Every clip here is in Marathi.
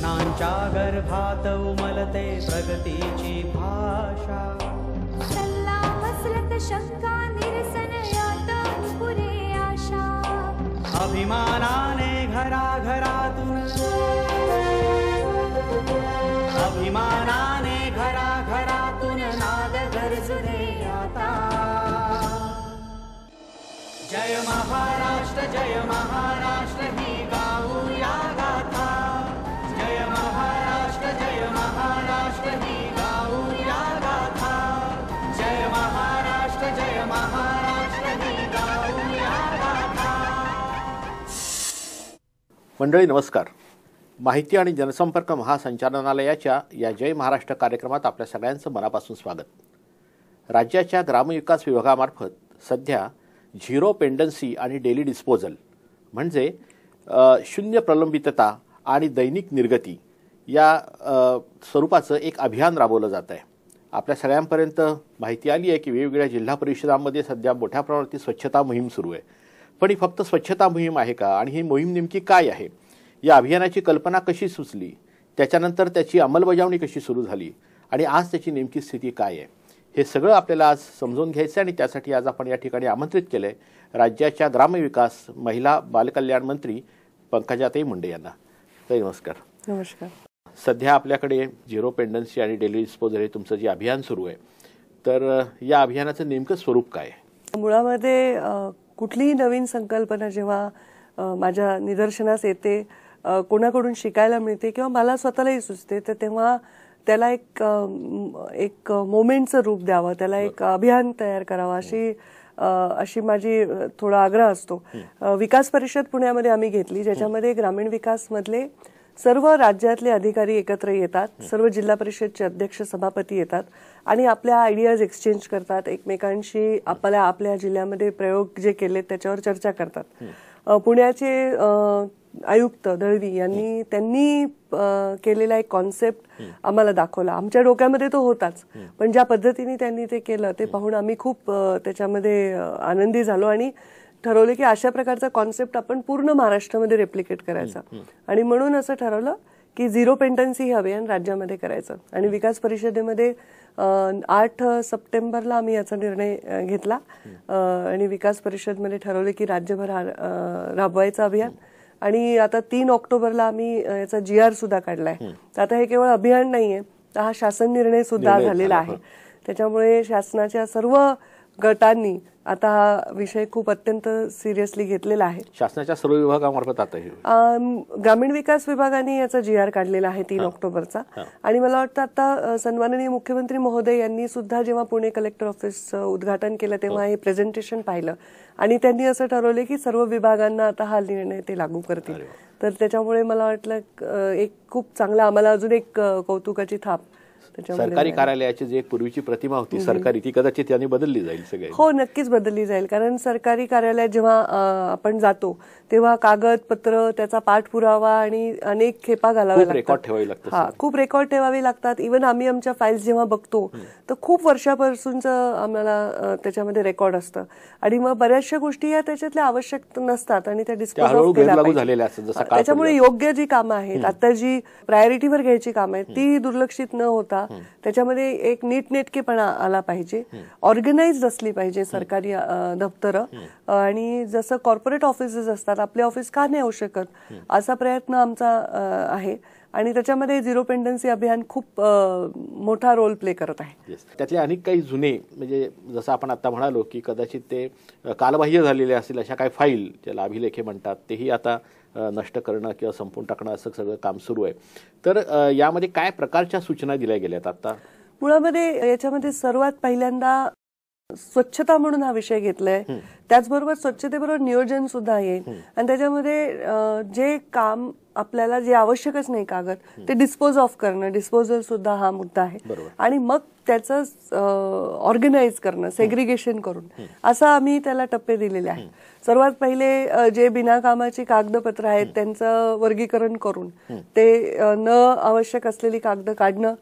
कृष्णाञ्चा गर्भातौ मलते प्रगतीचि भाषा शङ्का निरसनयातपुरे आशा अभिमानाने घरा घरातु अभिमानाने घरा घरातु नादगर्जुरे आता जय महाराष्ट्र जय महाराष्ट्र मंडळी नमस्कार माहिती आणि जनसंपर्क महासंचालनालयाच्या या जय महाराष्ट्र कार्यक्रमात आपल्या सगळ्यांचं मनापासून स्वागत राज्याच्या ग्रामविकास विभागामार्फत सध्या झिरो पेंडन्सी आणि डेली डिस्पोजल म्हणजे शून्य प्रलंबितता आणि दैनिक निर्गती या स्वरूपाचं एक अभियान राबवलं जात आहे आपल्या सगळ्यांपर्यंत माहिती आली आहे की वेगवेगळ्या जिल्हा परिषदांमध्ये सध्या मोठ्या प्रमाणात स्वच्छता मोहीम सुरू आहे पण ही फक्त स्वच्छता मोहीम आहे का आणि ही मोहीम नेमकी काय आहे या अभियानाची कल्पना कशी सुचली त्याच्यानंतर त्याची अंमलबजावणी कशी सुरू झाली आणि आज त्याची नेमकी स्थिती काय आहे हे सगळं आपल्याला आज समजून घ्यायचं आहे आणि त्यासाठी आज आपण या ठिकाणी आमंत्रित केलं आहे राज्याच्या ग्रामविकास महिला बालकल्याण मंत्री पंकजाताई मुंडे यांना नमस्कार नमस्कार सध्या आपल्याकडे झिरो पेंडन्सी आणि डेली डिस्पोजल हे तुमचं जे अभियान सुरू आहे तर या अभियानाचं नेमकं स्वरूप काय आहे मुळामध्ये कुठलीही नवीन संकल्पना जेव्हा माझ्या निदर्शनास येते कोणाकडून शिकायला मिळते किंवा मला स्वतःलाही सुचते तर तेव्हा त्याला एक एक मोमेंटचं रूप द्यावं त्याला एक अभियान तयार करावं अशी अशी माझी थोडा आग्रह असतो विकास परिषद पुण्यामध्ये आम्ही घेतली ज्याच्यामध्ये ग्रामीण विकासमधले सर्व राज्यातले अधिकारी एकत्र येतात सर्व जिल्हा परिषदचे अध्यक्ष सभापती येतात आणि आपल्या आयडियाज एक्सचेंज करतात एकमेकांशी आपल्या आपल्या जिल्ह्यामध्ये प्रयोग जे केले त्याच्यावर चर्चा करतात पुण्याचे आयुक्त दळवी यांनी त्यांनी केलेला एक कॉन्सेप्ट आम्हाला दाखवला आमच्या डोक्यामध्ये तो होताच पण ज्या पद्धतीने त्यांनी ते केलं ते पाहून आम्ही खूप त्याच्यामध्ये आनंदी झालो आणि ठरवलं की अशा प्रकारचा कॉन्सेप्ट आपण पूर्ण महाराष्ट्रामध्ये रेप्लिकेट करायचा आणि म्हणून असं ठरवलं की झिरो पेंटन्सी हे अभियान राज्यामध्ये करायचं आणि विकास परिषदेमध्ये आठ सप्टेंबरला आम्ही याचा निर्णय घेतला आणि विकास परिषदमध्ये ठरवले की राज्यभर राबवायचं अभियान आणि आता तीन ऑक्टोबरला आम्ही याचा जी आर सुद्धा काढलाय आहे आता हे केवळ अभियान नाहीये तर हा शासन निर्णय सुद्धा झालेला आहे त्याच्यामुळे शासनाच्या सर्व गटांनी आता हा विषय खूप अत्यंत सिरियसली घेतलेला आहे शासनाच्या सर्व विभागामार्फत आता ग्रामीण विकास विभागाने याचा जी आर काढलेला आहे तीन ऑक्टोबरचा आणि मला वाटतं आता सन्माननीय मुख्यमंत्री महोदय यांनी सुद्धा जेव्हा पुणे कलेक्टर ऑफिसचं उद्घाटन केलं तेव्हा हो. हे प्रेझेंटेशन पाहिलं आणि त्यांनी असं ठरवलं की सर्व विभागांना आता हा निर्णय ते लागू करतील तर त्याच्यामुळे मला वाटलं एक खूप चांगला आम्हाला अजून एक कौतुकाची थाप सरकारी कार्यालयाची जी एक पूर्वीची प्रतिमा होती सरकारी ती कदाचित त्यांनी बदलली जाईल सगळी हो नक्कीच बदलली जाईल कारण सरकारी कार्यालयात जेव्हा आपण जातो तेव्हा कागदपत्र त्याचा पाठपुरावा आणि अनेक खेपा घालाव्या रेकॉर्ड ठेवावी लागतात हा खूप रेकॉर्ड ठेवावे लागतात इव्हन आम्ही आमच्या फाईल्स जेव्हा बघतो तर खूप वर्षापासूनचं आम्हाला त्याच्यामध्ये रेकॉर्ड असतं आणि मग बऱ्याचशा गोष्टी या त्याच्यातल्या आवश्यक नसतात आणि त्या असतात त्याच्यामुळे योग्य जी कामं आहेत आता जी प्रायोरिटीवर घ्यायची कामं आहेत ती दुर्लक्षित न होता त्याच्यामध्ये एक नीटनेटकेपणा आला पाहिजे ऑर्गनाइज असली पाहिजे सरकारी दफ्तर आणि जसं कॉर्पोरेट ऑफिसेस असतात आपले ऑफिस का नाही होऊ शकत असा प्रयत्न आमचा आहे आणि त्याच्यामध्ये झिरो पेंडन्सी अभियान खूप मोठा रोल प्ले करत आहे त्यातले अनेक काही जुने म्हणजे जसं आपण आता म्हणालो की कदाचित ते कालबाह्य झालेले असतील अशा काही फाईल ज्याला अभिलेखे म्हणतात तेही आता नष्ट करणं किंवा संपून टाकणं असं सगळं काम सुरू आहे तर यामध्ये काय प्रकारच्या सूचना दिल्या गेल्यात आता मुळामध्ये याच्यामध्ये सर्वात पहिल्यांदा स्वच्छता म्हणून हा विषय घेतलाय त्याचबरोबर स्वच्छतेबरोबर नियोजन सुद्धा येईल आणि त्याच्यामध्ये जे काम आपल्याला जे आवश्यकच नाही कागद ते डिस्पोज ऑफ करणं डिस्पोजल सुद्धा हा मुद्दा आहे आणि मग त्याचं ऑर्गनाईज करणं सेग्रिगेशन करून असा आम्ही त्याला टप्पे दिलेले आहेत सर्वात पहिले जे बिनाकामाची कागदपत्र आहेत त्यांचं वर्गीकरण करून ते न आवश्यक असलेली कागद काढणं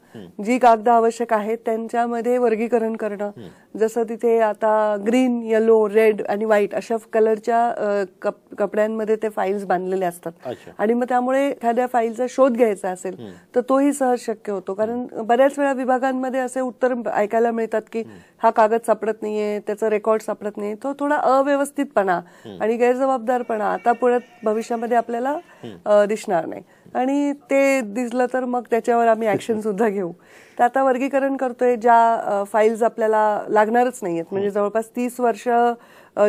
जी कागद आवश्यक आहेत त्यांच्यामध्ये वर्गीकरण करणं जसं तिथे आता ग्रीन येलो रेड आणि व्हाईट अशा कलरच्या कपड्यांमध्ये ते फाईल्स बांधलेले असतात आणि मग त्यामुळे एखाद्या फाईलचा शोध घ्यायचा असेल तर तोही सहज शक्य होतो कारण बऱ्याच वेळा विभागांमध्ये असे उत्तर ऐकायला मिळतात की हा कागद सापडत नाहीये त्याचा रेकॉर्ड सापडत नाही तो थोडा अव्यवस्थितपणा आणि गैरजबाबदारपणा आता पुढे भविष्यामध्ये आपल्याला दिसणार नाही आणि ते दिसलं तर मग त्याच्यावर आम्ही ऍक्शन सुद्धा घेऊ तर आता वर्गीकरण करतोय ज्या फाईल्स आपल्याला लागणारच नाहीयेत म्हणजे जवळपास तीस वर्ष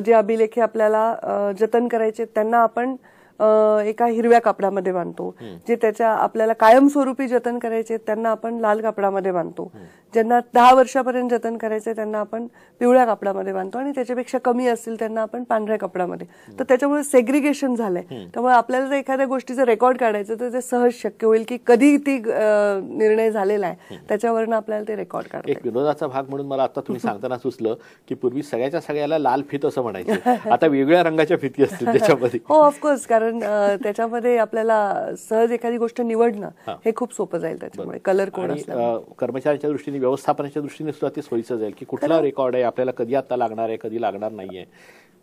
जे अभिलेखे आपल्याला जतन करायचे त्यांना आपण एका हिरव्या कापडामध्ये बांधतो जे त्याच्या आपल्याला कायमस्वरूपी जतन करायचे त्यांना आपण लाल कापडामध्ये बांधतो ज्यांना दहा वर्षापर्यंत जतन करायचे त्यांना आपण पिवळ्या कापडामध्ये बांधतो आणि त्याच्यापेक्षा कमी असतील त्यांना आपण पांढऱ्या कापडामध्ये तर त्याच्यामुळे सेग्रिगेशन झालंय त्यामुळे आपल्याला जर एखाद्या गोष्टीचं रेकॉर्ड काढायचं तर ते सहज शक्य होईल की कधी ती निर्णय झालेला आहे त्याच्यावरनं आपल्याला ते रेकॉर्ड काढ एक विनोदाचा भाग म्हणून मला आता तुम्ही सांगताना सुचलं की पूर्वी सगळ्याच्या सगळ्याला लाल फित असं म्हणायचं आता वेगळ्या रंगाच्या फिती असतील त्याच्यामध्ये हो ऑफकोर्स कारण कारण त्याच्यामध्ये आपल्याला सहज एखादी गोष्ट निवडणं हे खूप सोपं जाईल त्याच्यामुळे कलर कोड कर्मचाऱ्यांच्या दृष्टीने व्यवस्थापनाच्या दृष्टीने सुद्धा ते सोयीचं जाईल की कुठला रेकॉर्ड आहे आपल्याला कधी आता लागणार आहे कधी लागणार नाहीये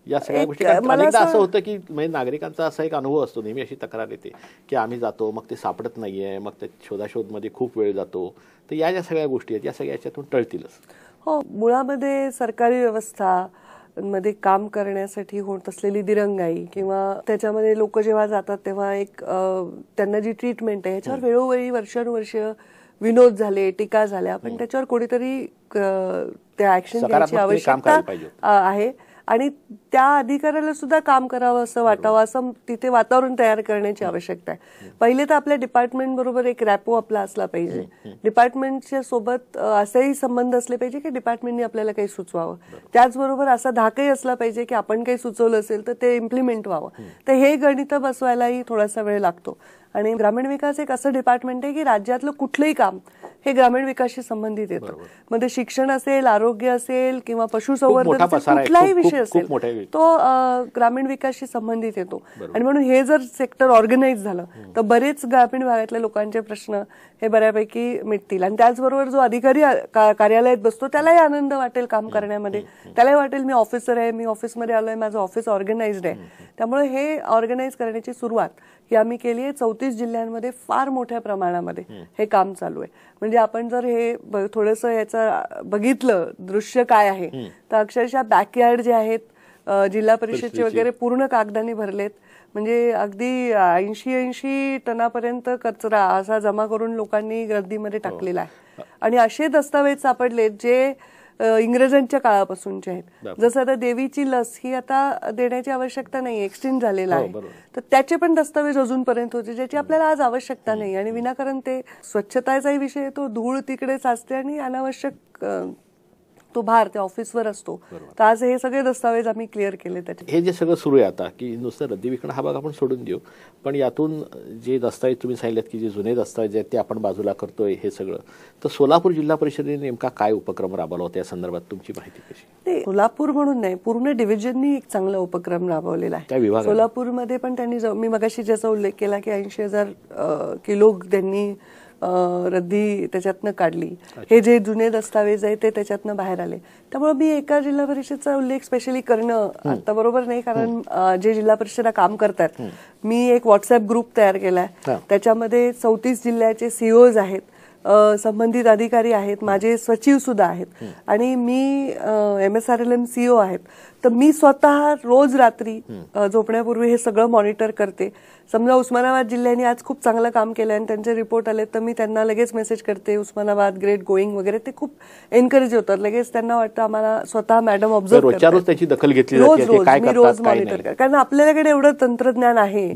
या सगळ्या गोष्टी असं होतं की म्हणजे नागरिकांचा असा एक अनुभव असतो नेहमी अशी तक्रार येते की आम्ही जातो मग ते सापडत नाहीये मग त्या शोधाशोधमध्ये खूप वेळ जातो तर या ज्या सगळ्या गोष्टी आहेत या सगळ्या याच्यातून टळतीलच हो मुळामध्ये सरकारी व्यवस्था मध्ये काम करण्यासाठी होत असलेली दिरंगाई किंवा त्याच्यामध्ये लोक जेव्हा जातात तेव्हा एक त्यांना जी ट्रीटमेंट आहे याच्यावर वेळोवेळी वर्षानुवर्ष विनोद झाले टीका झाल्या पण त्याच्यावर कोणीतरी त्या ऍक्शन घ्यायची आवश्यकता आहे आणि त्या अधिकाऱ्याला सुद्धा काम करावं असं वाटावं असं तिथे वातावरण तयार करण्याची आवश्यकता आहे पहिले तर आपल्या डिपार्टमेंट बरोबर एक रॅपो आपला असला पाहिजे डिपार्टमेंटच्या सोबत असेही संबंध असले पाहिजे की डिपार्टमेंटने आपल्याला काही सुचवावं त्याचबरोबर असा धाकही असला पाहिजे की आपण काही सुचवलं असेल तर ते इम्प्लिमेंट व्हावं तर हे गणित बसवायलाही थोडासा वेळ लागतो आणि ग्रामीण विकास एक असं डिपार्टमेंट आहे की राज्यातलं कुठलंही काम हे ग्रामीण विकासशी संबंधित येतं म्हणजे शिक्षण असेल आरोग्य असेल किंवा पशुसंवर्धन कुठलाही विषय असेल तो ग्रामीण विकासशी संबंधित येतो आणि म्हणून हे जर सेक्टर ऑर्गनाईज झालं तर बरेच ग्रामीण भागातल्या लोकांचे प्रश्न हे बऱ्यापैकी मिटतील आणि त्याचबरोबर जो अधिकारी कार्यालयात बसतो त्यालाही आनंद वाटेल काम करण्यामध्ये त्यालाही वाटेल मी ऑफिसर आहे मी ऑफिसमध्ये आलोय माझं ऑफिस ऑर्गनाईज्ड आहे त्यामुळे हे ऑर्गनाईज करण्याची सुरुवात ही आम्ही केली आहे चौतीस जिल्ह्यांमध्ये फार मोठ्या प्रमाणामध्ये हे काम चालू आहे म्हणजे आपण जर हे थोडस याचं बघितलं दृश्य काय आहे तर अक्षरशः बॅकयार्ड जे आहेत जिल्हा परिषदचे वगैरे पूर्ण कागदांनी भरलेत म्हणजे अगदी ऐंशी ऐंशी टनापर्यंत कचरा असा जमा करून लोकांनी गर्दीमध्ये हो. टाकलेला आहे आणि असे दस्तावेज सापडलेत जे इंग्रजांच्या काळापासूनचे आहेत जसं आता देवीची लस ही आता देण्याची आवश्यकता नाही एक्सटेंड झालेला हो, आहे तर त्याचे पण दस्तावेज अजूनपर्यंत होते ज्याची आपल्याला आज आवश्यकता नाही आणि विनाकारण ते स्वच्छताचाही विषय तो धूळ तिकडे साचते आणि अनावश्यक तो भार त्या ऑफिसवर असतो तर आज हे सगळे दस्तावेज आम्ही क्लिअर केले त्याचे हे जे सगळं सुरू आहे आता की नुसतं रद्दी विकणं हा भाग आपण सोडून देऊ पण यातून जे दस्तावेज तुम्ही सांगितलेत की जे जुने दस्तावेज आहेत ते आपण बाजूला करतोय हे सगळं तर सोलापूर जिल्हा परिषदेने नेमका काय उपक्रम राबवला होता या संदर्भात तुमची माहिती कशी सोलापूर म्हणून नाही पूर्ण डिव्हिजननी एक चांगला उपक्रम राबवलेला आहे सोलापूरमध्ये पण त्यांनी मी मगाशी ज्याचा उल्लेख केला की ऐंशी हजार किलो त्यांनी रद्दी त्याच्यातनं काढली हे जे जुने दस्तावेज आहे ते त्याच्यातनं बाहेर आले त्यामुळे मी एका जिल्हा परिषदचा उल्लेख स्पेशली करणं आता बरोबर नाही कारण जे जिल्हा परिषदा काम करतात मी एक व्हॉट्सअप ग्रुप तयार केलाय त्याच्यामध्ये चौतीस जिल्ह्याचे सीओज e आहेत संबंधित अधिकारी आहेत माझे सचिव सुद्धा आहेत आणि मी M S R L M CO आहेत तर मी स्वतः रोज रात्री झोपण्यापूर्वी हे सगळं मॉनिटर करते समजा उस्मानाबाद जिल्ह्याने आज खूप चांगलं काम केलं आणि त्यांचे रिपोर्ट आले तर मी त्यांना लगेच मेसेज करते उस्मानाबाद ग्रेट गोईंग वगैरे ते खूप एनकरेज होतात लगेच त्यांना वाटतं आम्हाला स्वतः मॅडम ऑब्झर्व त्याची दखल घेतली रोज रोज मी रोज मॉनिटर कर कारण आपल्याकडे एवढं तंत्रज्ञान आहे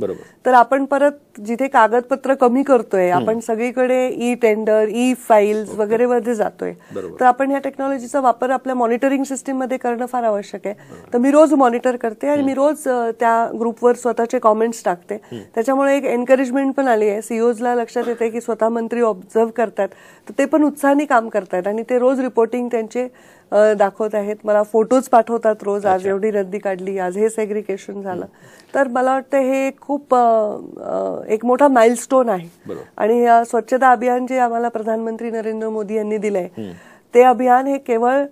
तर आपण परत जिथे कागदपत्र कमी करतोय आपण सगळीकडे ई टेंडर ई फाईल्स वगैरे मध्ये जातोय तर आपण या टेक्नॉलॉजीचा वापर आपल्या मॉनिटरिंग सिस्टीम मध्ये करणं फार आवश्यक आहे तर मी रोज मॉनिटर करते आणि मी रोज त्या ग्रुपवर स्वतःचे कॉमेंट्स टाकते त्याच्यामुळे एक एनकरेजमेंट पण आली आहे e ला लक्षात येते की स्वतः मंत्री ऑब्झर्व करतात तर ते पण उत्साहाने काम करतात आणि ते रोज रिपोर्टिंग त्यांचे दाखवत आहेत मला फोटोज पाठवतात रोज आज एवढी रद्दी काढली आज हे सेग्रिकेशन झालं तर मला वाटतं हे खूप एक मोठा माइलस्टोन आहे आणि स्वच्छता अभियान जे आम्हाला प्रधानमंत्री नरेंद्र मोदी यांनी दिलंय ते अभियान हे केवळ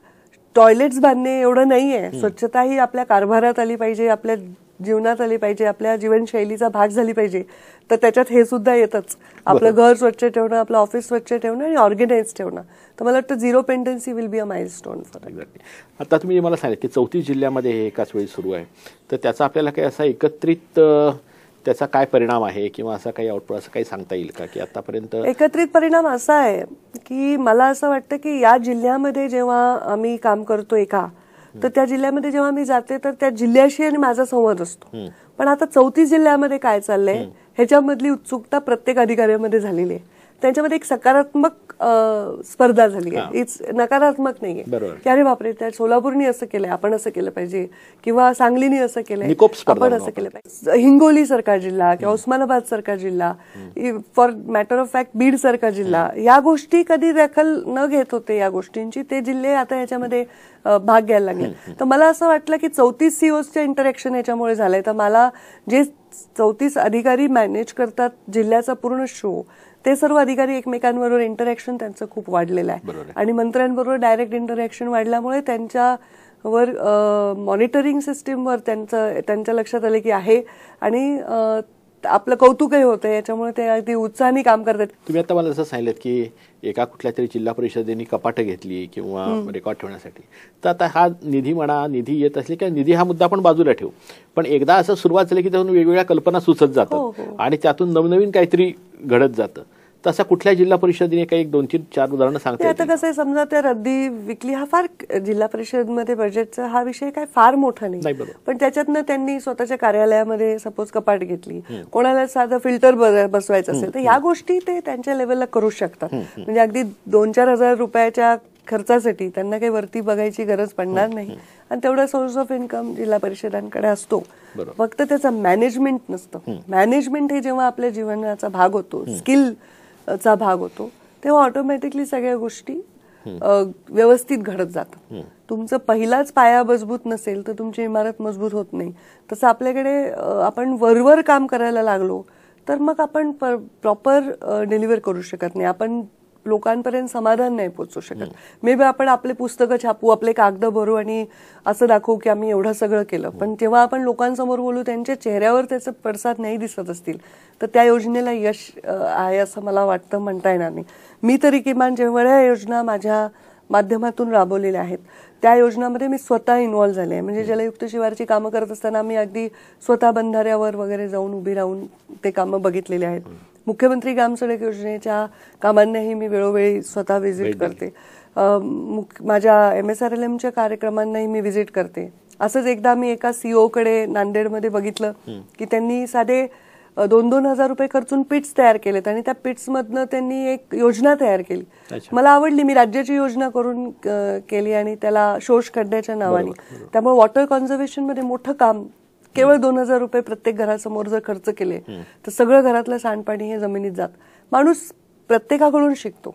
टॉयलेट्स बांधणे एवढं आहे स्वच्छता ही आपल्या कारभारात आली पाहिजे आपल्या जीवनात आली पाहिजे आपल्या जीवनशैलीचा भाग झाली पाहिजे तर त्याच्यात हे सुद्धा येतच आपलं घर स्वच्छ ठेवणं आपलं ऑफिस स्वच्छ ठेवणं आणि ऑर्गनाईज ठेवणं तर मला वाटतं zero pendency will be a milestone for आता तुम्ही मला सांगितलं की चौथी जिल्ह्यामध्ये हे एकाच वेळी सुरू आहे तर त्याचा आपल्याला काही असा एकत्रित त्याचा काय परिणाम आहे किंवा असा काही आउटपुट असं काही सांगता येईल का की आतापर्यंत एकत्रित परिणाम असा आहे की मला असं वाटतं की या जिल्ह्यामध्ये जेव्हा आम्ही काम करतो एका तर त्या जिल्ह्यामध्ये जेव्हा मी जाते तर त्या जिल्ह्याशी आणि माझा संवाद असतो पण आता चौथी जिल्ह्यामध्ये काय चाललंय ह्याच्यामधली उत्सुकता प्रत्येक अधिकाऱ्यामध्ये झालेली आहे त्यांच्यामध्ये एक सकारात्मक स्पर्धा झाली आहे इट्स नकारात्मक नाहीये की अरे बापरे त्या सोलापूरनी असं केलंय आपण असं केलं पाहिजे किंवा सांगलीनी असं केलंय आपण असं केलं पाहिजे हिंगोली सरकार जिल्हा किंवा उस्मानाबाद सरकार जिल्हा for matter of fact Beed सरकार जिल्हा या गोष्टी कधी दखल न घेत होते या गोष्टींची ते जिल्हे आता याच्यामध्ये भाग घ्यायला लागले तर मला असं वाटलं की चौतीस सीओच्या e इंटरॅक्शन याच्यामुळे झालंय तर मला जे चौतीस अधिकारी मॅनेज करतात जिल्ह्याचा पूर्ण शो ते सर्व अधिकारी एकमेकांबरोबर इंटरॅक्शन त्यांचं खूप वाढलेलं आहे आणि मंत्र्यांबरोबर डायरेक्ट इंटरॅक्शन वाढल्यामुळे त्यांच्यावर मॉनिटरिंग सिस्टीमवर त्यांचं त्यांच्या लक्षात आलं की आहे आणि आपलं कौतुकही होतं याच्यामुळे ते अगदी उत्साहाने काम करतात तुम्ही आता मला असं सांगितलं की एका कुठल्या तरी जिल्हा परिषदेने कपाटं घेतली किंवा रेकॉर्ड ठेवण्यासाठी तर आता हा निधी म्हणा निधी येत असले किंवा निधी हा मुद्दा आपण बाजूला ठेवू पण एकदा असं सुरुवात झाली की त्यातून वेगवेगळ्या कल्पना सुचत जातात हो, हो. आणि त्यातून नवनवीन काहीतरी घडत जातं तसा कुठल्या जिल्हा परिषदेने काही एक दोन तीन चार उदाहरणं सांगते आता कसं समजा त्या रद्दी विकली हा फार जिल्हा परिषदमध्ये बजेटचा हा विषय काय फार मोठा नाही पण त्याच्यातनं त्यांनी स्वतःच्या कार्यालयामध्ये सपोज कपाट घेतली कोणाला साधं फिल्टर बसवायचं असेल तर ह्या गोष्टी ते त्यांच्या लेवलला करू शकतात म्हणजे अगदी दोन चार हजार रुपयाच्या खर्चासाठी त्यांना काही वरती बघायची गरज पडणार नाही आणि तेवढा सोर्स ऑफ इन्कम जिल्हा परिषदांकडे असतो फक्त त्याचं मॅनेजमेंट नसतं मॅनेजमेंट हे जेव्हा आपल्या जीवनाचा भाग होतो स्किल चा भाग होतो तेव्हा ऑटोमॅटिकली सगळ्या गोष्टी व्यवस्थित घडत जातात तुमचं पहिलाच पाया मजबूत नसेल तर तुमची इमारत मजबूत होत नाही तसं आपल्याकडे आपण वरवर काम करायला लागलो तर मग आपण प्रॉपर डिलिव्हर करू शकत नाही आपण लोकांपर्यंत समाधान नाही पोचू शकत मे बी आपण आपले पुस्तकं छापू आपले कागद भरू आणि असं दाखवू की आम्ही एवढं सगळं केलं पण जेव्हा आपण लोकांसमोर बोलू त्यांच्या चेहऱ्यावर त्याचा पडसाद नाही दिसत असतील तर त्या योजनेला यश आहे असं मला वाटतं म्हणता येणार नाही मी तरी किमान जेवढ्या योजना माझ्या माध्यमातून राबवलेल्या आहेत त्या योजनामध्ये मी स्वतः इन्व्हॉल्व झाले आहे म्हणजे जलयुक्त शिवारची कामं करत असताना मी अगदी स्वतः बंधाऱ्यावर वगैरे जाऊन उभी राहून ते कामं बघितलेले आहेत मुख्यमंत्री ग्राम सडक योजनेच्या कामांनाही मी वेळोवेळी स्वतः व्हिजिट करते माझ्या एम एस आर एल कार्यक्रमांनाही मी व्हिजिट करते असंच एकदा मी एका सीओकडे e नांदेडमध्ये बघितलं की त्यांनी साधे दोन दोन हजार रुपये खर्चून पिट्स तयार केलेत आणि त्या पिट्समधनं त्यांनी एक योजना तयार केली मला आवडली मी राज्याची योजना करून केली आणि त्याला शोष काढण्याच्या नावाने त्यामुळे वॉटर कॉन्झर्वेशनमध्ये मोठं काम केवळ दोन हजार रुपये प्रत्येक घरासमोर जर खर्च केले तर सगळं घरातलं सांडपाणी हे जमिनीत जात माणूस प्रत्येकाकडून शिकतो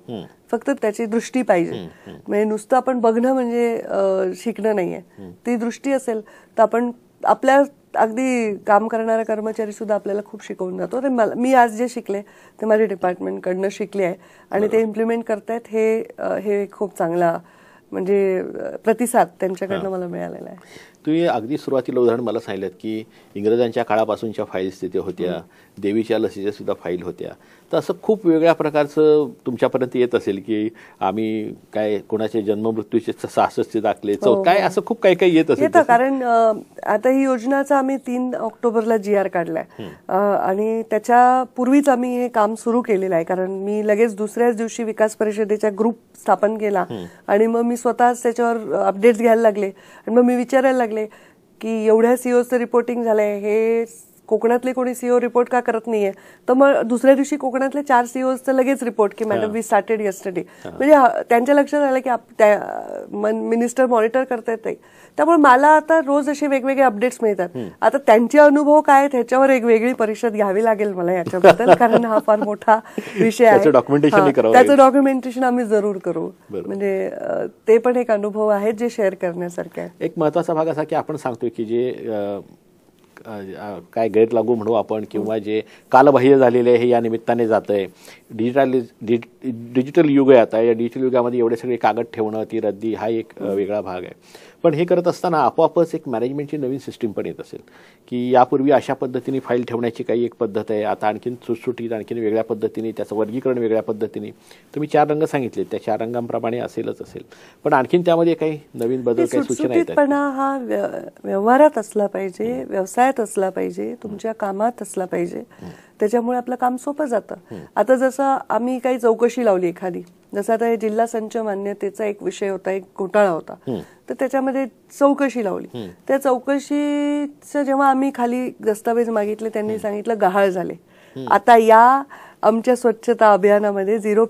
फक्त त्याची दृष्टी पाहिजे म्हणजे नुसतं आपण बघणं म्हणजे शिकणं नाहीये ती दृष्टी असेल तर आपण आपल्या अगदी काम करणारा कर्मचारी सुद्धा आपल्याला खूप शिकवून जातो तर मला मी आज जे शिकले ते माझ्या डिपार्टमेंटकडनं शिकले आहे आणि ते इम्प्लिमेंट करतायत हे हे खूप चांगला म्हणजे प्रतिसाद त्यांच्याकडनं मला मिळालेला आहे तुम्ही अगदी सुरुवातीला उदाहरण मला सांगितलं की इंग्रजांच्या काळापासूनच्या फाईल्स तिथे होत्या देवीच्या लसीच्या सुद्धा फाईल होत्या तर असं खूप वेगळ्या प्रकारचं तुमच्यापर्यंत येत असेल की आम्ही काय कोणाचे जन्ममृत्यूचे सासष्टचे दाखले चौ हो. काय असं खूप काही काही येत असेल कारण आता ही योजनाचा आम्ही तीन ऑक्टोबरला जी आर काढलाय आणि त्याच्या पूर्वीच आम्ही हे काम सुरू केलेलं आहे कारण मी लगेच दुसऱ्याच दिवशी विकास परिषदेचा ग्रुप स्थापन केला आणि मग मी स्वतःच त्याच्यावर अपडेट्स घ्यायला लागले आणि मग मी विचारायला लागले लागले की एवढ्या सीओचं e रिपोर्टिंग झालंय हे कोकणातले कोणी सीओ रिपोर्ट e का करत नाहीये तर मग दुसऱ्या दिवशी कोकणातले चार सीओचं e लगेच रिपोर्ट की मॅडम वी स्टार्टेड यस्टरडे म्हणजे त्यांच्या लक्षात आलं की मिनिस्टर मॉनिटर करतायत ते त्यामुळे मला आता रोज असे वेगवेगळे अपडेट्स मिळतात आता त्यांचे अनुभव काय आहेत ह्याच्यावर एक वेगळी परिषद घ्यावी लागेल मला याच्याबद्दल कारण हा फार मोठा विषय आहे त्याचं डॉक्युमेंटेशन आम्ही जरूर करू म्हणजे ते पण एक अनुभव आहे जे शेअर करण्यासारखे एक महत्वाचा भाग असा की आपण सांगतोय की जे काय गैर लागू म्हणू आपण किंवा जे कालबाह्य झालेले हे या निमित्ताने जात आहे डिजिटल डिजिटल युग आहे आता या डिजिटल युगामध्ये एवढे सगळे कागद ठेवणं ती रद्दी हा एक वेगळा भाग आहे पण हे करत असताना आपोआपच एक मॅनेजमेंटची नवीन सिस्टीम पण येत असेल की यापूर्वी अशा पद्धतीने फाईल ठेवण्याची काही एक पद्धत आहे आता आणखीन सुटसुटीत आणखीन वेगळ्या पद्धतीने त्याचं वर्गीकरण वेगळ्या पद्धतीने तुम्ही चार रंग सांगितले त्या चार रंगांप्रमाणे असेलच असेल पण आणखीन त्यामध्ये काही नवीन बदल काही सूचना हा व्यवहारात असला पाहिजे व्यवसायात असला पाहिजे तुमच्या कामात असला पाहिजे त्याच्यामुळे आपलं काम सोपं जातं आता जसं आम्ही काही चौकशी लावली एखादी जसं आता हे जिल्हा संच मान्यतेचा एक विषय होता एक घोटाळा होता तर त्याच्यामध्ये चौकशी लावली त्या चौकशीच जेव्हा आम्ही खाली दस्तावेज मागितले त्यांनी सांगितलं गहाळ झाले आता या आमच्या स्वच्छता अभियानामध्ये झिरो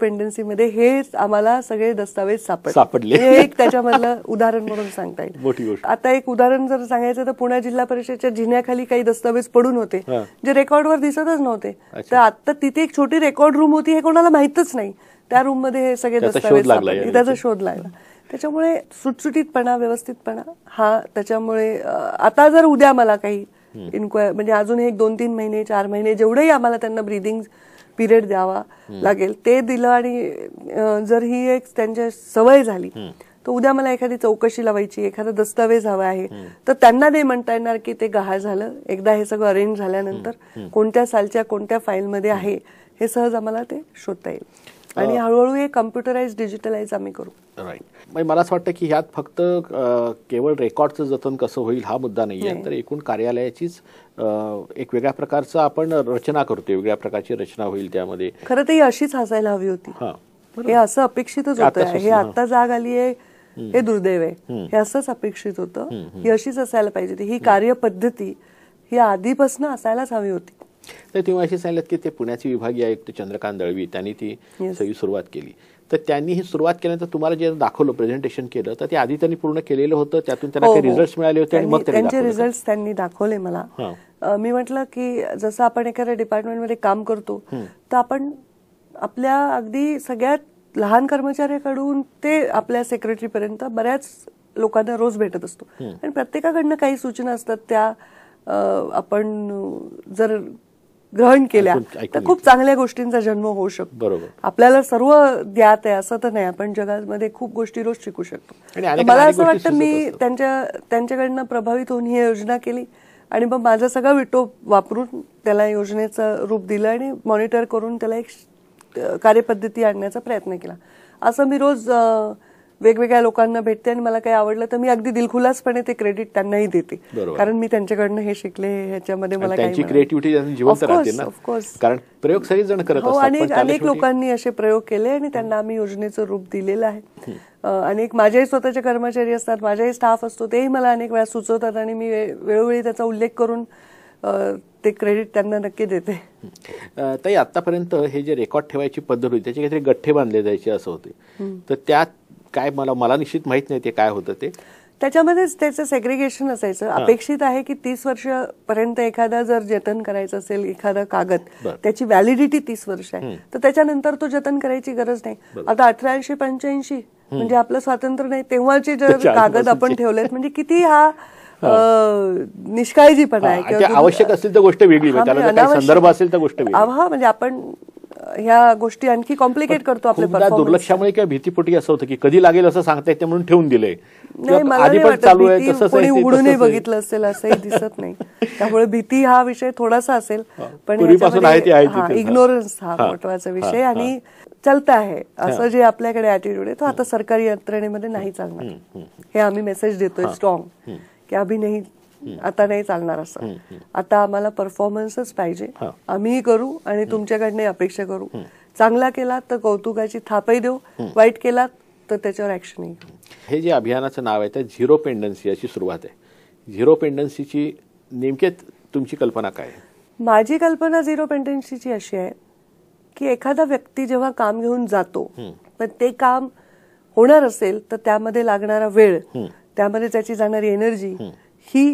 मध्ये हेच आम्हाला सगळे दस्तावेज सापडले हे एक त्याच्यामधलं उदाहरण म्हणून सांगता येईल आता एक उदाहरण जर सांगायचं तर पुणे जिल्हा परिषदेच्या जिन्याखाली काही दस्तावेज पडून होते जे रेकॉर्डवर दिसतच नव्हते तर आता तिथे एक छोटी रेकॉर्ड रूम होती हे कोणाला माहितच नाही त्या रूममध्ये हे सगळे दस्तावेज लागले त्याचा शोध लागला त्याच्यामुळे सुटसुटीतपणा व्यवस्थितपणा हा त्याच्यामुळे आता जर उद्या मला काही इन्क्वायर म्हणजे अजून एक दोन तीन महिने चार महिने जेवढेही आम्हाला त्यांना ब्रिदिंग पिरियड द्यावा लागेल ते दिलं आणि जर ही एक त्यांच्या सवय झाली तर उद्या मला एखादी चौकशी लावायची एखादा दस्तावेज हवा आहे तर त्यांना नाही म्हणता येणार की ते गहाळ झालं एकदा हे सगळं अरेंज झाल्यानंतर कोणत्या सालच्या कोणत्या फाईलमध्ये आहे हे सहज आम्हाला ते शोधता येईल आणि हळूहळू हे कम्प्युटराइज डिजिटलाइज आम्ही करू राईट म्हणजे मला असं वाटतं की ह्यात फक्त केवळ रेकॉर्डचं जतन कसं होईल हा मुद्दा नाही आहे तर एकूण कार्यालयाचीच एक वेगळ्या प्रकारचं आपण रचना करतोय वेगळ्या प्रकारची रचना होईल त्यामध्ये खरं तर ही अशीच असायला हवी होती हे असं अपेक्षितच होतं हे आता जाग आली आहे हे दुर्दैव आहे हे असंच अपेक्षित होतं ही अशीच असायला पाहिजे ही कार्यपद्धती ही आधीपासून असायलाच हवी होती तर तेव्हा असे सांगितलं की ते पुण्याचे विभागीय आयुक्त चंद्रकांत दळवी त्यांनी ती सगळी सुरुवात केली तर त्यांनी ही सुरुवात केल्यानंतर तुम्हाला जे दाखवलं प्रेझेंटेशन केलं तर ते आधी त्यांनी पूर्ण केलेलं होतं त्यातून त्यांना हो, काही रिझल्ट हो. मिळाले होते आणि मग त्यांचे रिझल्ट त्यांनी दाखवले मला मी म्हटलं की जसं आपण एखाद्या डिपार्टमेंटमध्ये काम करतो तर आपण आपल्या अगदी सगळ्यात लहान कर्मचाऱ्याकडून ते आपल्या सेक्रेटरीपर्यंत बऱ्याच लोकांना रोज भेटत असतो आणि प्रत्येकाकडनं काही सूचना असतात त्या आपण जर ग्रहण केल्या तर खूप चांगल्या गोष्टींचा जन्म होऊ शकतो बरोबर आपल्याला सर्व ज्ञात आहे असं तर नाही आपण जगामध्ये खूप गोष्टी रोज शिकू शकतो मला असं वाटतं मी त्यांच्या त्यांच्याकडनं प्रभावित होऊन ही योजना केली आणि मग माझा सगळा विटो वापरून त्याला योजनेचं रूप दिलं आणि मॉनिटर करून त्याला एक कार्यपद्धती आणण्याचा प्रयत्न केला असं मी रोज वेगवेगळ्या लोकांना भेटते आणि मला काही आवडलं तर मी अगदी दिलखुलासपणे ते क्रेडिट त्यांनाही देते कारण मी त्यांच्याकडनं हे शिकले ह्याच्यामध्ये मला क्रिएटिव्हिटी कारण प्रयोग हो, अनेक लोकांनी असे प्रयोग केले आणि त्यांना आम्ही योजनेचं रूप दिलेलं आहे अनेक माझ्याही स्वतःचे कर्मचारी असतात माझ्याही स्टाफ असतो तेही मला अनेक वेळा सुचवतात आणि मी वेळोवेळी त्याचा उल्लेख करून ते क्रेडिट त्यांना नक्की देते ताई आतापर्यंत हे जे रेकॉर्ड ठेवायची पद्धत होती त्याचे काहीतरी गठ्ठे बांधले जायचे असं होते तर त्यात काय मला मला निश्चित माहीत नाही ते काय होतं ते त्याच्यामध्येच त्याचं सेग्रिगेशन असायचं अपेक्षित आहे की तीस वर्ष पर्यंत एखादा जर जतन करायचं असेल एखादा कागद त्याची व्हॅलिडिटी तीस वर्ष आहे तर त्याच्यानंतर तो जतन करायची गरज नाही आता अठराशे पंच्याऐंशी म्हणजे आपलं स्वातंत्र्य नाही तेव्हाचे जर कागद आपण ठेवलेत म्हणजे किती हा निष्काळजीपणा आहे आवश्यक म्हणजे असेल तर गोष्ट वेगळी संदर्भ असेल तर गोष्ट म्हणजे आपण ह्या गोष्टी आणखी कॉम्प्लिकेट करतो आपल्या दुर्लक्षामुळे किंवा भीतीपोटी असं होतं की कधी लागेल असं सांगता येते म्हणून ठेवून दिले नाही मला कोणी उघडूनही बघितलं असेल असंही दिसत नाही त्यामुळे भीती हा विषय थोडासा असेल पण इग्नोरन्स हा महत्वाचा विषय आणि चलता आहे असं जे आपल्याकडे अॅटिट्यूड आहे तो आता सरकारी यंत्रणेमध्ये नाही चालणार हे आम्ही मेसेज देतोय स्ट्रॉंग की अभि नाही आता नाही चालणार असं आता आम्हाला परफॉर्मन्सच पाहिजे आम्हीही करू आणि तुमच्याकडनं अपेक्षा करू चांगला केला तर कौतुकाची थापही देऊ वाईट केला तर त्याच्यावर ऍक्शन येईल हे जे अभियानाचं नाव आहे त्या झिरो पेंडन्सी अशी सुरुवात आहे झिरो पेंडन्सीची नेमक्या तुमची कल्पना काय माझी कल्पना झिरो पेंडन्सीची अशी आहे की एखादा व्यक्ती जेव्हा काम घेऊन जातो पण ते काम होणार असेल तर त्यामध्ये लागणारा वेळ त्यामध्ये त्याची जाणारी एनर्जी ही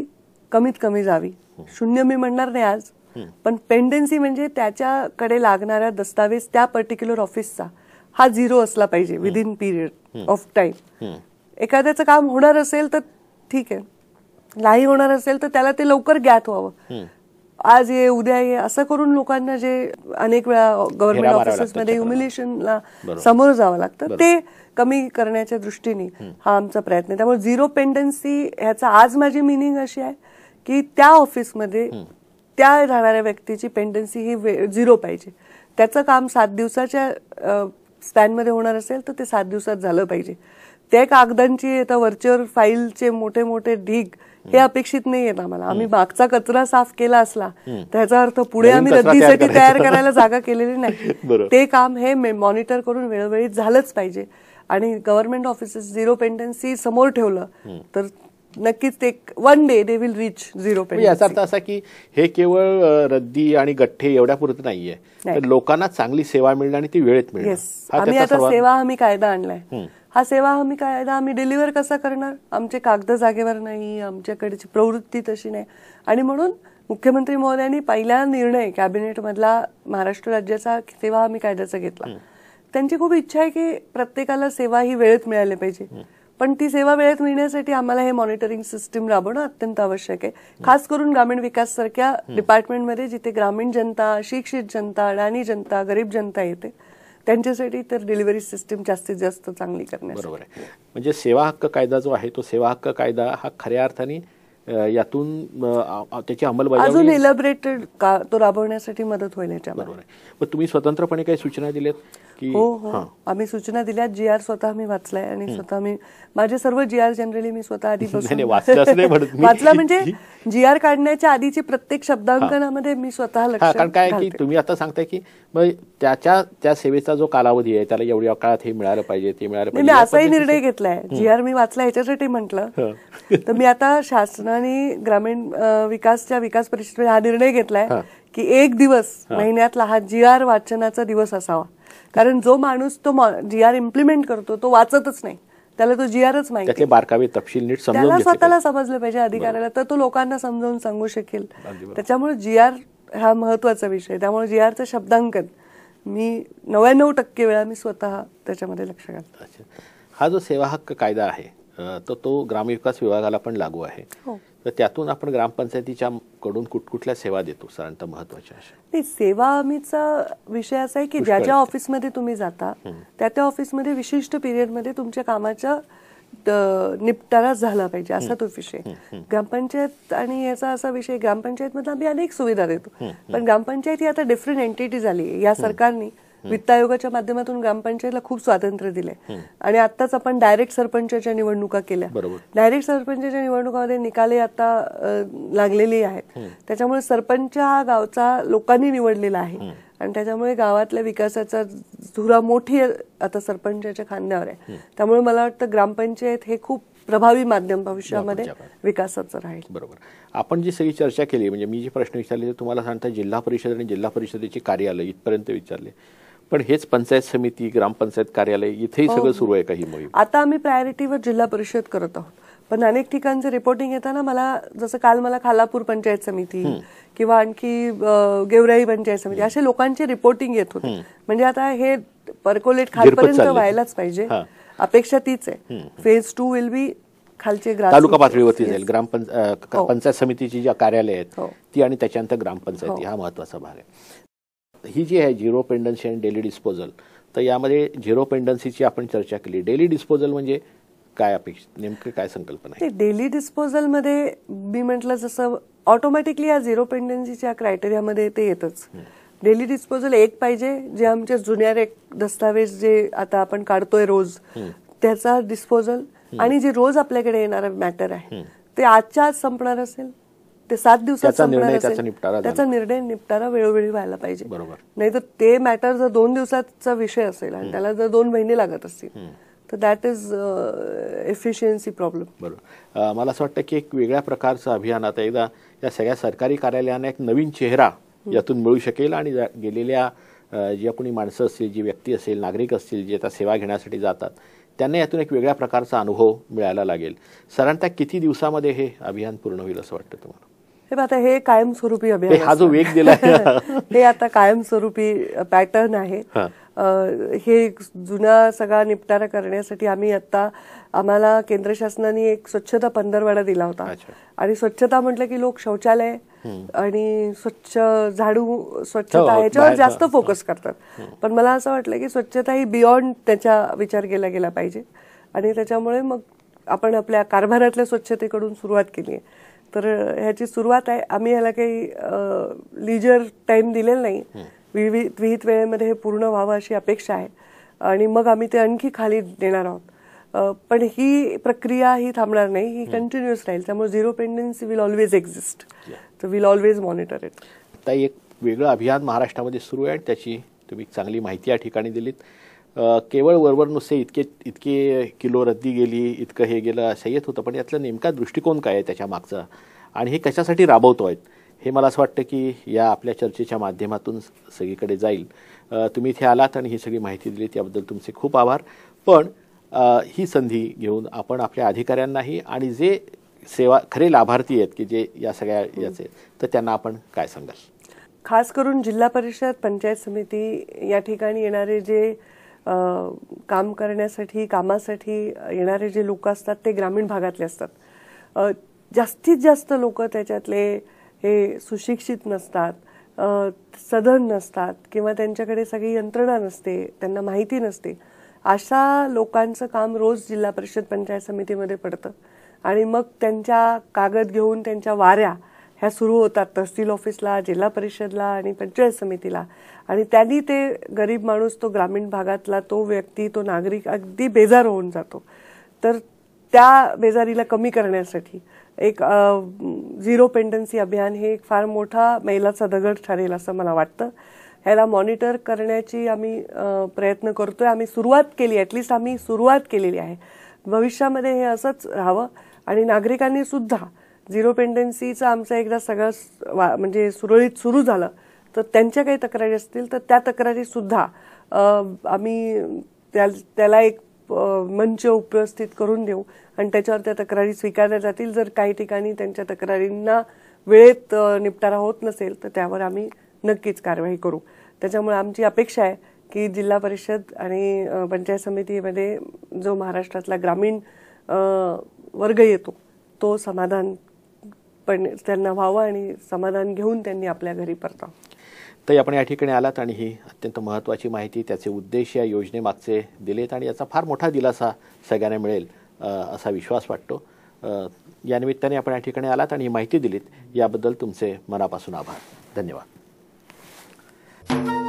कमीत कमी जावी शून्य मी म्हणणार नाही आज पण पेंडेन्सी म्हणजे त्याच्याकडे लागणारा दस्तावेज त्या पर्टिक्युलर ऑफिसचा हा झिरो असला पाहिजे विदिन पिरियड ऑफ टाइम एखाद्याचं काम होणार असेल तर ठीक आहे नाही होणार असेल तर त्याला ते लवकर ज्ञात व्हावं आज ये उद्या ये असं करून लोकांना जे अनेक वेळा गव्हर्नमेंट ऑफिसेसमध्ये ह्युमिलेशनला समोर जावं लागतं ते कमी करण्याच्या दृष्टीने हा आमचा प्रयत्न आहे त्यामुळे झिरो पेंडन्सी ह्याचा आज माझी मिनिंग अशी आहे की त्या ऑफिसमध्ये त्या राहणाऱ्या व्यक्तीची पेंडन्सी ही झिरो पाहिजे त्याचं काम सात दिवसाच्या स्पॅनमध्ये होणार असेल तर ते सात दिवसात झालं पाहिजे त्या कागदांची आता व्हर्च्युअल फाईलचे मोठे मोठे ढीग हे अपेक्षित नाही आहेत आम्हाला आम्ही मागचा कचरा साफ केला असला त्याचा अर्थ पुढे आम्ही रद्दीसाठी तयार करायला जागा केलेली नाही ते काम हे मॉनिटर करून वेळोवेळी झालंच पाहिजे आणि गव्हर्नमेंट ऑफिसेस झिरो पेंडन्सी समोर ठेवलं तर नक्कीच ते one day they will reach zero याचा अर्थ असा की हे केवळ रद्दी आणि गठ्ठे पुरत नाहीये तर लोकांना चांगली सेवा मिळणं आणि ती वेळेत मिळेल आम्ही आता सेवा हमी कायदा आणलाय हा सेवा हमी कायदा आम्ही डिलिव्हर कसा करणार आमचे कागद जागेवर नाही आमच्याकडची प्रवृत्ती तशी नाही आणि म्हणून मुख्यमंत्री महोदयांनी पहिला निर्णय कॅबिनेटमधला महाराष्ट्र राज्याचा सेवा हमी कायद्याचा घेतला त्यांची खूप इच्छा आहे की प्रत्येकाला सेवा ही वेळेत मिळाली पाहिजे पण ती सेवा वेळेत मिळण्यासाठी आम्हाला हे मॉनिटरिंग सिस्टीम राबवणं अत्यंत आवश्यक आहे खास करून ग्रामीण विकास सारख्या डिपार्टमेंटमध्ये जिथे ग्रामीण जनता शिक्षित जनता अडाणी जनता गरीब जनता येते त्यांच्यासाठी तर डिलिव्हरी सिस्टीम जास्तीत जास्त चांगली करणे बरोबर आहे म्हणजे सेवा हक्क कायदा जो आहे तो सेवा हक्क कायदा हा खऱ्या अर्थाने यातून त्याची अंमलबजावणी अजून इलॅबरेटेड का तो राबवण्यासाठी मदत होईल याच्यामध्ये तुम्ही स्वतंत्रपणे काही सूचना दिल्यात की हो हो आम्ही सूचना दिल्यात जी आर स्वतः मी वाचलाय आणि स्वतः मी माझे सर्व जी आर जनरली मी स्वतः आधी वाचला म्हणजे जी आर काढण्याच्या आधीची प्रत्येक शब्दांकनामध्ये मी स्वतः लक्ष कारण काय की तुम्ही आता सांगताय की त्याच्या त्या सेवेचा जो कालावधी आहे त्याला एवढ्या काळात हे मिळालं पाहिजे ते मिळालं पाहिजे असाही निर्णय घेतलाय जी आर मी वाचला याच्यासाठी म्हटलं तर मी आता शासना शासनाने ग्रामीण विकासच्या विकास परिषदेमध्ये हा निर्णय घेतलाय की एक दिवस महिन्यातला हा जी आर वाचनाचा दिवस असावा कारण जो माणूस तो जी आर इम्प्लिमेंट करतो तो वाचतच नाही त्याला तो जी आरच माहिती तपशील नीट त्याला स्वतःला समजलं पाहिजे अधिकाऱ्याला तर तो लोकांना समजावून सांगू शकेल त्याच्यामुळे जी आर हा महत्वाचा विषय त्यामुळे जी आरचं शब्दांकन मी नव्याण्णव टक्के वेळा मी स्वतः त्याच्यामध्ये लक्ष घालतो हा जो सेवा हक्क कायदा आहे तर तो ग्रामविकास विभागाला पण लागू आहे हो. तर त्यातून आपण ग्रामपंचायतीच्या कडून कुठकुठल्या सेवा देतो साधारणतः महत्वाच्या सेवा हमीचा विषय असा आहे की ज्या ज्या ऑफिसमध्ये तुम्ही जाता त्या त्या ऑफिसमध्ये विशिष्ट पिरियडमध्ये तुमच्या कामाच्या निपटारा झाला पाहिजे असा तो विषय ग्रामपंचायत आणि याचा असा विषय ग्रामपंचायत मधला आम्ही अनेक सुविधा देतो पण ग्रामपंचायत ही आता डिफरंट एंटिटी झाली या सरकारने वित्त आयोगाच्या माध्यमातून ग्रामपंचायतला खूप स्वातंत्र्य दिले आणि आताच आपण डायरेक्ट सरपंचाच्या निवडणुका केल्या डायरेक्ट सरपंचाच्या निवडणुकामध्ये निकाले आता लागलेले आहेत त्याच्यामुळे सरपंच हा गावचा लोकांनी निवडलेला आहे आणि त्याच्यामुळे गावातल्या विकासाचा धुरा मोठी आता सरपंचाच्या खांद्यावर आहे त्यामुळे मला वाटतं ग्रामपंचायत हे खूप प्रभावी माध्यम भविष्यामध्ये विकासाचं राहील बरोबर आपण जी सगळी चर्चा केली म्हणजे मी जे प्रश्न विचारले तुम्हाला सांगता जिल्हा परिषद आणि जिल्हा परिषदेची कार्यालय इथपर्यंत विचारले पण हेच पंचायत समिती ग्रामपंचायत कार्यालय इथेही हो. सगळं सुरू आहे काही मोहीम आता आम्ही प्रायोरिटीवर जिल्हा परिषद करत आहोत पण अनेक ठिकाणचं रिपोर्टिंग येताना मला जसं काल मला खालापूर पंचायत समिती किंवा आणखी गेवराई पंचायत समिती अशा लोकांचे रिपोर्टिंग येत होते म्हणजे आता हे परकोलेट खालपर्यंत व्हायलाच पाहिजे अपेक्षा तीच आहे फेज टू विल बी खालचे तालुका पातळीवरती जाईल ग्रामपंचायत हो. पंचायत समितीची ज्या कार्यालय आहेत हो. ती आणि त्याच्यानंतर ग्रामपंचायती हा महत्वाचा भाग आहे ही जी आहे झिरो पेंडन्सी आणि डेली डिस्पोजल तर यामध्ये झिरो पेंडन्सीची आपण चर्चा केली डेली डिस्पोजल म्हणजे काय अपेक्षित नेमकं काय संकल्पना आहे डेली डिस्पोजलमध्ये मी म्हटलं जसं ऑटोमॅटिकली या झिरो पेंडन्सीच्या क्रायटेरियामध्ये ते येतच डेली डिस्पोजल एक पाहिजे जे आमचे जुन्या रेक दस्तावेज जे आता आपण काढतोय रोज त्याचा डिस्पोजल आणि जे रोज आपल्याकडे येणारा मॅटर आहे ते आजच्या आज संपणार असेल ते सात दिवसात त्याचा निर्णय, त्याचा निपटारा त्याचा निर्णय वेळोवेळी व्हायला पाहिजे बरोबर. नाही तर ते मॅटर जर दोन दिवसाचा विषय असेल आणि त्याला जर दोन महिने लागत असतील तर दॅट इज एफिशियन्सी प्रॉब्लेम बरोबर मला असं वाटतं की एक वेगळ्या प्रकारचं अभियान आता एकदा या सगळ्या सरकारी कार्यालयांना एक नवीन चेहरा यातून मिळू शकेल आणि गेलेल्या ज्या कोणी माणसं असतील जी व्यक्ती असेल नागरिक असतील जे आता सेवा घेण्यासाठी जातात त्यांना यातून एक वेगळ्या प्रकारचा अनुभव मिळायला लागेल साधारणतः किती दिवसामध्ये हे अभियान पूर्ण होईल असं वाटतं तुम्हाला हे आता हे कायमस्वरूपी अभियान हा जो वेग दिला हे आता कायमस्वरूपी पॅटर्न आहे हे जुना सगळा निपटारा करण्यासाठी आम्ही आता आम्हाला केंद्र शासनाने एक स्वच्छता पंधरवाडा दिला होता आणि स्वच्छता म्हटलं की लोक शौचालय आणि स्वच्छ झाडू स्वच्छता ह्याच्यावर हो, जास्त फोकस करतात पण मला असं वाटलं की स्वच्छता ही बियॉन्ड त्याचा विचार केला गेला पाहिजे आणि त्याच्यामुळे मग आपण आपल्या कारभारातल्या स्वच्छतेकडून सुरुवात केली आहे तर ह्याची सुरुवात आहे आम्ही ह्याला काही लिजर टाईम दिलेला नाही विविध विहित वेळेमध्ये हे पूर्ण व्हावं अशी अपेक्षा आहे आणि मग आम्ही ते आणखी खाली देणार आहोत पण ही प्रक्रिया ही थांबणार नाही ही कंटिन्युअस राहील त्यामुळे zero pendency will always exist तर विल ऑलवेज मॉनिटर इट एक वेगळं अभियान महाराष्ट्रामध्ये सुरू आहे त्याची तुम्ही चांगली माहिती या ठिकाणी दिलीत केवळ वरवर नुसते इतके इतके किलो रद्दी गेली इतकं हे गेलं असं येत होतं पण यातला नेमका दृष्टिकोन काय आहे त्याच्या मागचा आणि हे कशासाठी राबवतो आहेत हे मला असं वाटतं की या आपल्या चर्चेच्या माध्यमातून सगळीकडे जाईल तुम्ही इथे आलात आणि ही सगळी माहिती दिली त्याबद्दल तुमचे खूप आभार पण ही संधी घेऊन आपण आपल्या अधिकाऱ्यांनाही आणि जे सेवा खरे लाभार्थी आहेत की जे या सगळ्या याचे तर त्यांना आपण काय सांगाल खास करून जिल्हा परिषद पंचायत समिती या ठिकाणी येणारे जे काम करण्यासाठी कामासाठी येणारे जे लोक असतात ते ग्रामीण भागातले असतात जास्तीत जास्त लोक त्याच्यातले हे सुशिक्षित नसतात सदन नसतात किंवा त्यांच्याकडे सगळी यंत्रणा नसते त्यांना माहिती नसते अशा लोकांचं काम रोज जिल्हा परिषद पंचायत समितीमध्ये पडतं आणि मग त्यांच्या कागद घेऊन त्यांच्या वाऱ्या ह्या सुरू होतात तहसील ऑफिसला जिल्हा परिषदला आणि पंचायत समितीला आणि त्यांनी ते गरीब माणूस तो ग्रामीण भागातला तो व्यक्ती तो नागरिक अगदी बेजार होऊन जातो तर त्या बेजारीला कमी करण्यासाठी एक झिरो पेंडन्सी अभियान हे एक फार मोठा मैलाचा दगड ठरेल असं मला वाटतं ह्याला मॉनिटर करण्याची आम्ही प्रयत्न करतोय आम्ही सुरुवात केली ॲटलिस्ट आम्ही सुरुवात केलेली आहे भविष्यामध्ये हे असंच राहावं आणि नागरिकांनी सुद्धा झिरो पेंडन्सीचं आमचं एकदा सगळं म्हणजे सुरळीत सुरू झालं तर त्यांच्या काही तक्रारी असतील तर त्या तक्रारीसुद्धा आम्ही त्या त्याला एक मंच उपस्थित करून देऊ आणि त्याच्यावर त्या तक्रारी स्वीकारल्या जातील जर काही ठिकाणी त्यांच्या तक्रारींना वेळेत निपटारा होत नसेल तर त्यावर आम्ही नक्कीच कारवाई करू त्याच्यामुळे आमची अपेक्षा आहे की जिल्हा परिषद आणि पंचायत समितीमध्ये जो महाराष्ट्रातला ग्रामीण वर्ग येतो तो समाधान पण त्यांना व्हावं आणि समाधान घेऊन त्यांनी आपल्या घरी परतावं तर आपण या ठिकाणी आलात आणि ही अत्यंत महत्त्वाची माहिती त्याचे उद्देश या योजनेमागचे दिलेत आणि याचा फार मोठा दिलासा सगळ्यांना मिळेल असा विश्वास वाटतो या निमित्ताने आपण या ठिकाणी आलात आणि ही माहिती दिलीत याबद्दल तुमचे मनापासून आभार धन्यवाद